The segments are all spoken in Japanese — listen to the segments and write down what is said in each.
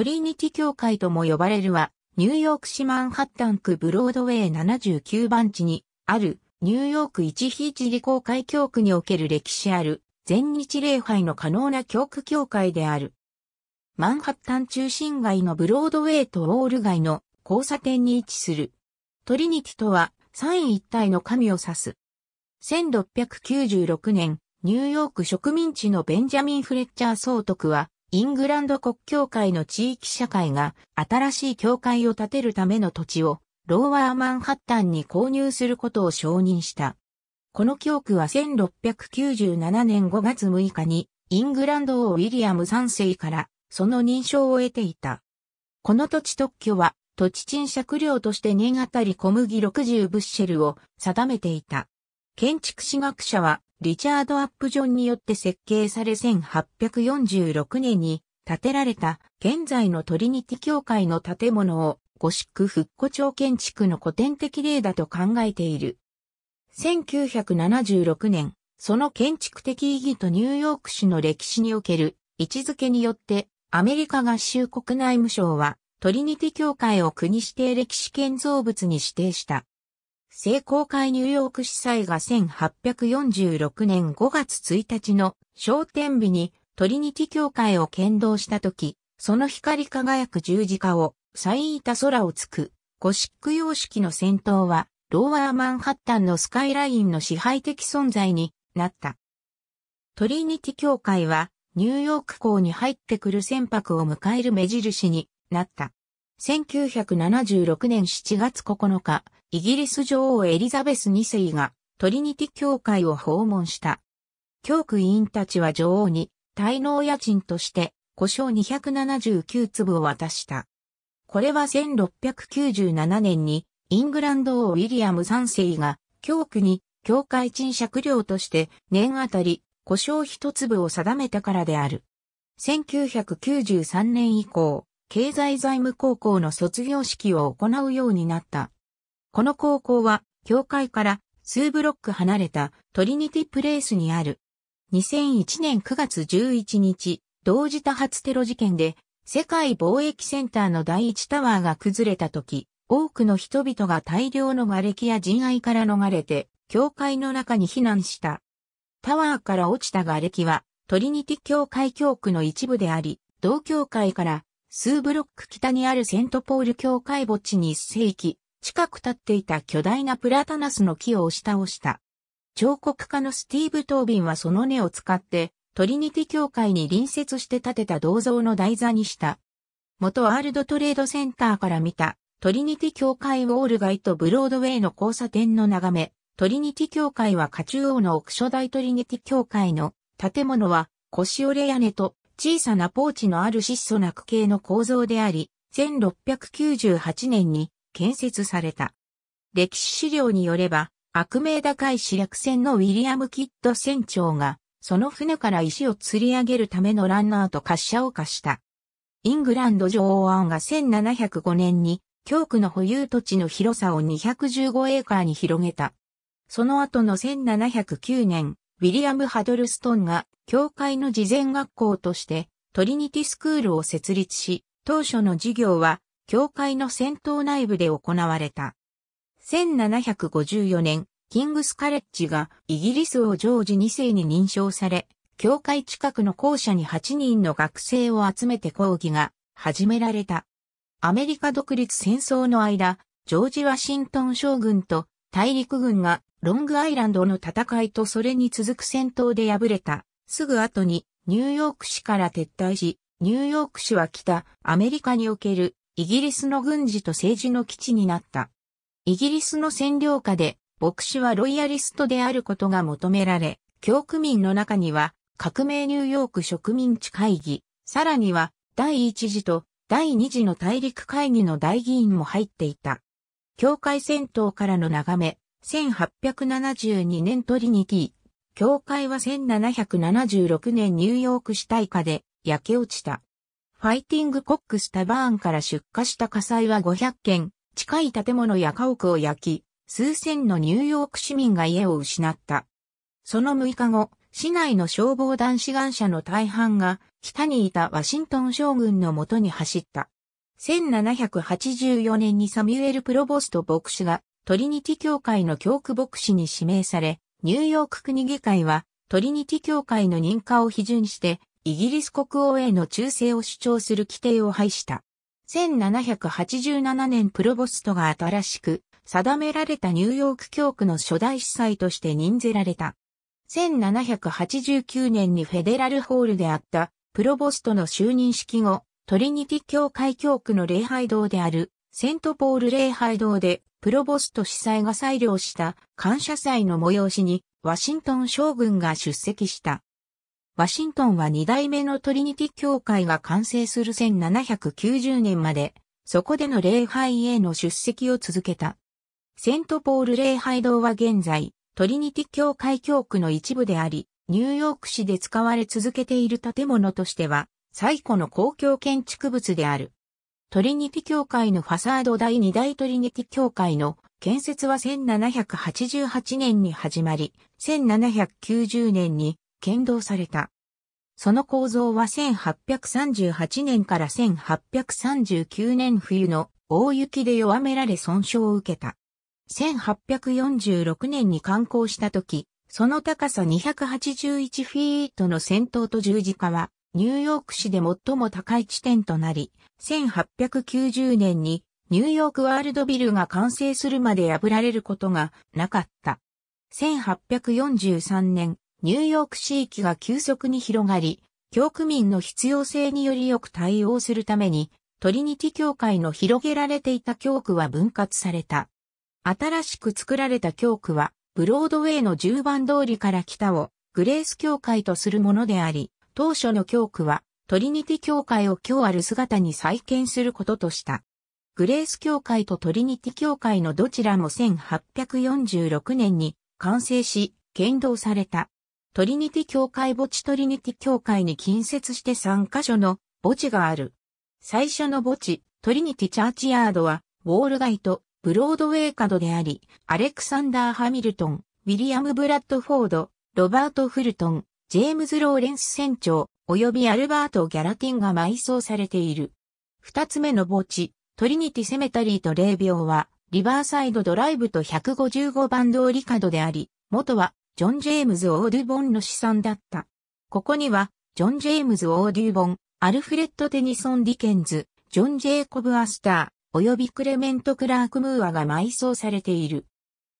トリニティ教会とも呼ばれるは、ニューヨーク市マンハッタン区ブロードウェイ79番地にあるニューヨーク一非一理公会教区における歴史ある全日礼拝の可能な教区教会である。マンハッタン中心街のブロードウェイとオール街の交差点に位置する。トリニティとは三位一体の神を指す。1696年、ニューヨーク植民地のベンジャミン・フレッチャー総督はイングランド国教会の地域社会が新しい教会を建てるための土地をローワーマンハッタンに購入することを承認した。この教区は1697年5月6日にイングランド王ウィリアム3世からその認証を得ていた。この土地特許は土地賃借料として年あたり小麦60ブッシェルを定めていた。建築史学者はリチャード・アップジョンによって設計され1846年に建てられた現在のトリニティ教会の建物をゴシック復古町建築の古典的例だと考えている。1976年、その建築的意義とニューヨーク市の歴史における位置づけによってアメリカ合衆国内務省はトリニティ教会を国指定歴史建造物に指定した。聖公会ニューヨーク司祭が1846年5月1日の昇天日にトリニティ教会を剣道した時、その光り輝く十字架を、サいた空をつく、ゴシック様式の戦闘は、ローワーマンハッタンのスカイラインの支配的存在になった。トリニティ教会は、ニューヨーク港に入ってくる船舶を迎える目印になった。1976年7月9日、イギリス女王エリザベス2世がトリニティ教会を訪問した。教区委員たちは女王に滞納家賃として故障279粒を渡した。これは1697年にイングランド王ウィリアム3世が教区に教会賃借料として年あたり故障1粒を定めたからである。1993年以降、経済財務高校の卒業式を行うようになった。この高校は、教会から数ブロック離れたトリニティプレイスにある。2001年9月11日、同時多発テロ事件で、世界貿易センターの第一タワーが崩れた時、多くの人々が大量の瓦礫や人愛から逃れて、教会の中に避難した。タワーから落ちた瓦礫は、トリニティ教会教区の一部であり、同教会から数ブロック北にあるセントポール教会墓地に一世紀、近く立っていた巨大なプラタナスの木を押し倒した。彫刻家のスティーブ・トービンはその根を使って、トリニティ教会に隣接して建てた銅像の台座にした。元ワールドトレードセンターから見た、トリニティ教会ウォール街とブロードウェイの交差点の眺め、トリニティ教会は下中央の奥所大トリニティ教会の建物は、腰折れ屋根と小さなポーチのある質素な区形の構造であり、1698年に建設された。歴史資料によれば、悪名高い死略船のウィリアム・キッド船長が、その船から石を釣り上げるためのランナーと滑車を貸した。イングランド女王案が1705年に、教区の保有土地の広さを215エーカーに広げた。その後の1709年、ウィリアム・ハドルストンが、教会の事前学校として、トリニティスクールを設立し、当初の授業は、教会の戦闘内部で行われた。1754年、キングスカレッジがイギリスをジョージ2世に認証され、教会近くの校舎に8人の学生を集めて講義が始められた。アメリカ独立戦争の間、ジョージ・ワシントン将軍と大陸軍がロングアイランドの戦いとそれに続く戦闘で敗れた。すぐ後にニューヨーク市から撤退し、ニューヨーク市は北アメリカにおけるイギリスの軍事と政治の基地になった。イギリスの占領下で牧師はロイヤリストであることが求められ、教区民の中には革命ニューヨーク植民地会議、さらには第一次と第二次の大陸会議の大議員も入っていた。境界戦闘からの眺め、1872年トリニティ。教会は1776年ニューヨーク市大火で焼け落ちた。ファイティングコックスタバーンから出火した火災は500件、近い建物や家屋を焼き、数千のニューヨーク市民が家を失った。その6日後、市内の消防団志願者の大半が、北にいたワシントン将軍のもとに走った。1784年にサミュエル・プロボスト牧師がトリニティ教会の教区牧師に指名され、ニューヨーク国議会はトリニティ教会の認可を批准して、イギリス国王への忠誠を主張する規定を廃した。1787年プロボストが新しく定められたニューヨーク教区の初代司祭として任ぜられた。1789年にフェデラルホールであったプロボストの就任式後、トリニティ教会教区の礼拝堂である、セントポール礼拝堂で、プロボスト司祭が裁量した感謝祭の催しに、ワシントン将軍が出席した。ワシントンは二代目のトリニティ教会が完成する1790年まで、そこでの礼拝への出席を続けた。セントポール礼拝堂は現在、トリニティ教会教区の一部であり、ニューヨーク市で使われ続けている建物としては、最古の公共建築物である。トリニティ教会のファサード第2大トリニティ教会の建設は1788年に始まり、1790年に建造された。その構造は1838年から1839年冬の大雪で弱められ損傷を受けた。1846年に観光した時、その高さ281フィートの先頭と十字架はニューヨーク市で最も高い地点となり、1890年にニューヨークワールドビルが完成するまで破られることがなかった。1843年、ニューヨーク市域が急速に広がり、教区民の必要性によりよく対応するために、トリニティ教会の広げられていた教区は分割された。新しく作られた教区は、ブロードウェイの10番通りから北をグレース教会とするものであり、当初の教区は、トリニティ教会を今日ある姿に再建することとした。グレース教会とトリニティ教会のどちらも1846年に完成し、建造された。トリニティ教会墓地トリニティ教会に近接して3カ所の墓地がある。最初の墓地、トリニティチャーチヤードは、ウォール街とブロードウェイ角であり、アレクサンダー・ハミルトン、ウィリアム・ブラッドフォード、ロバート・フルトン、ジェームズ・ローレンス船長、及びアルバート・ギャラティンが埋葬されている。二つ目の墓地、トリニティ・セメタリーと霊廟は、リバーサイドドライブと155番通り角であり、元は、ジョン・ジェームズ・オーデュボンの資産だった。ここには、ジョン・ジェームズ・オーデュボン、アルフレッド・テニソン・ディケンズ、ジョン・ジェイコブ・アスター、及びクレメント・クラーク・ムーアが埋葬されている。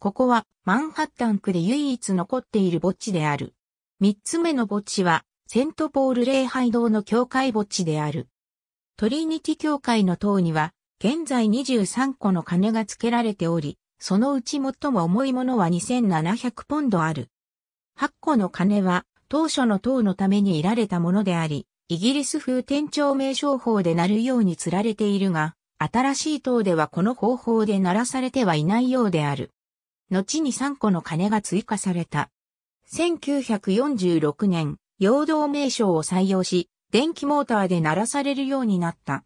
ここは、マンハッタン区で唯一残っている墓地である。三つ目の墓地は、セントポール礼拝堂の教会墓地である。トリニティ教会の塔には、現在23個の鐘が付けられており、そのうち最も重いものは2700ポンドある。8個の鐘は、当初の塔のためにいられたものであり、イギリス風天長名称法で鳴るように釣られているが、新しい塔ではこの方法で鳴らされてはいないようである。後に3個の鐘が追加された。1946年、陽動名称を採用し、電気モーターで鳴らされるようになった。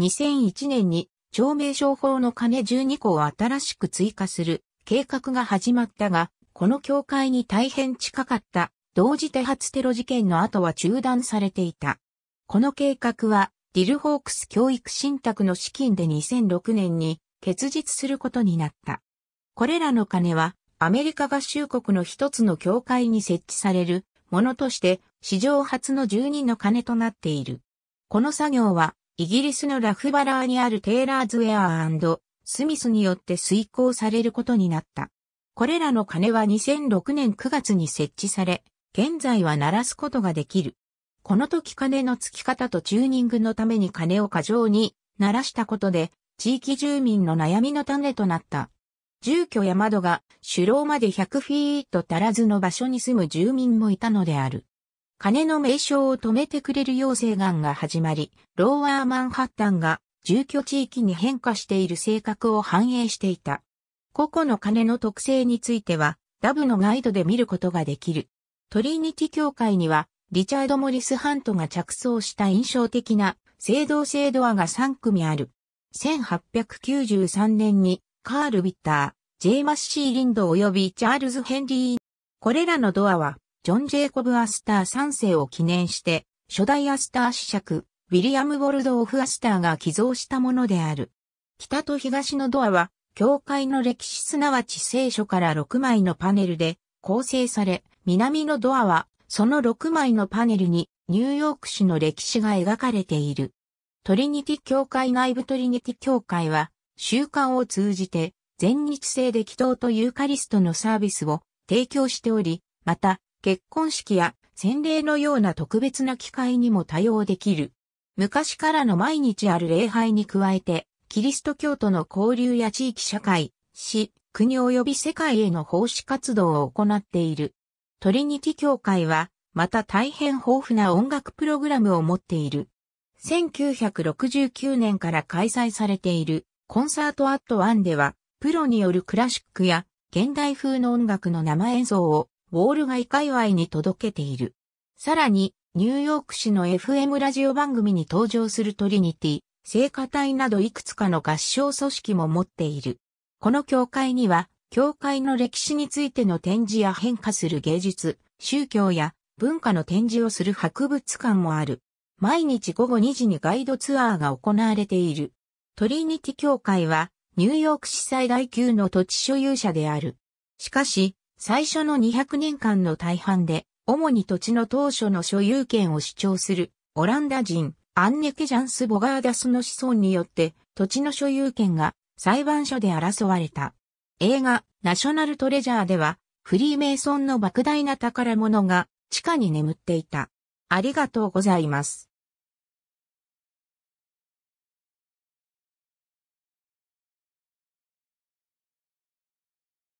2001年に、長名称法の鐘12個を新しく追加する計画が始まったが、この境界に大変近かった同時多発テロ事件の後は中断されていた。この計画は、ディルホークス教育信託の資金で2006年に結実することになった。これらの金は、アメリカ合衆国の一つの教会に設置されるものとして史上初の12の鐘となっている。この作業はイギリスのラフバラーにあるテイラーズウェアスミスによって遂行されることになった。これらの鐘は2006年9月に設置され、現在は鳴らすことができる。この時鐘の付き方とチューニングのために鐘を過剰に鳴らしたことで、地域住民の悩みの種となった。住居や窓が首楼まで100フィート足らずの場所に住む住民もいたのである。金の名称を止めてくれる要請願が始まり、ローワーマンハッタンが住居地域に変化している性格を反映していた。個々の金の特性については、ダブのガイドで見ることができる。トリニティ教会には、リチャード・モリス・ハントが着想した印象的な青銅製ドアが3組ある。1893年にカール・ビッター、ジェイ・マッシー・リンド及びチャールズ・ヘンリー。これらのドアは、ジョン・ジェイコブ・アスター3世を記念して、初代アスター試爵、ウィリアム・ボルドオフ・アスターが寄贈したものである。北と東のドアは、教会の歴史すなわち聖書から6枚のパネルで構成され、南のドアは、その6枚のパネルにニューヨーク市の歴史が描かれている。トリニティ教会内部トリニティ教会は、習慣を通じて、全日制で祈祷とユーカリストのサービスを提供しており、また、結婚式や洗礼のような特別な機会にも対応できる。昔からの毎日ある礼拝に加えて、キリスト教徒の交流や地域社会、市、国及び世界への奉仕活動を行っている。トリニティ教会は、また大変豊富な音楽プログラムを持っている。1969年から開催されているコンサートアットワンでは、プロによるクラシックや現代風の音楽の生演奏をウォール街界隈に届けている。さらに、ニューヨーク市の FM ラジオ番組に登場するトリニティ、聖歌隊などいくつかの合唱組織も持っている。この教会には、教会の歴史についての展示や変化する芸術、宗教や文化の展示をする博物館もある。毎日午後2時にガイドツアーが行われている。トリニティ教会はニューヨーク市最大級の土地所有者である。しかし、最初の200年間の大半で、主に土地の当初の所有権を主張するオランダ人アンネケ・ジャンス・ボガーダスの子孫によって土地の所有権が裁判所で争われた。映画ナショナルトレジャーではフリーメイソンの莫大な宝物が地下に眠っていた。ありがとうございます。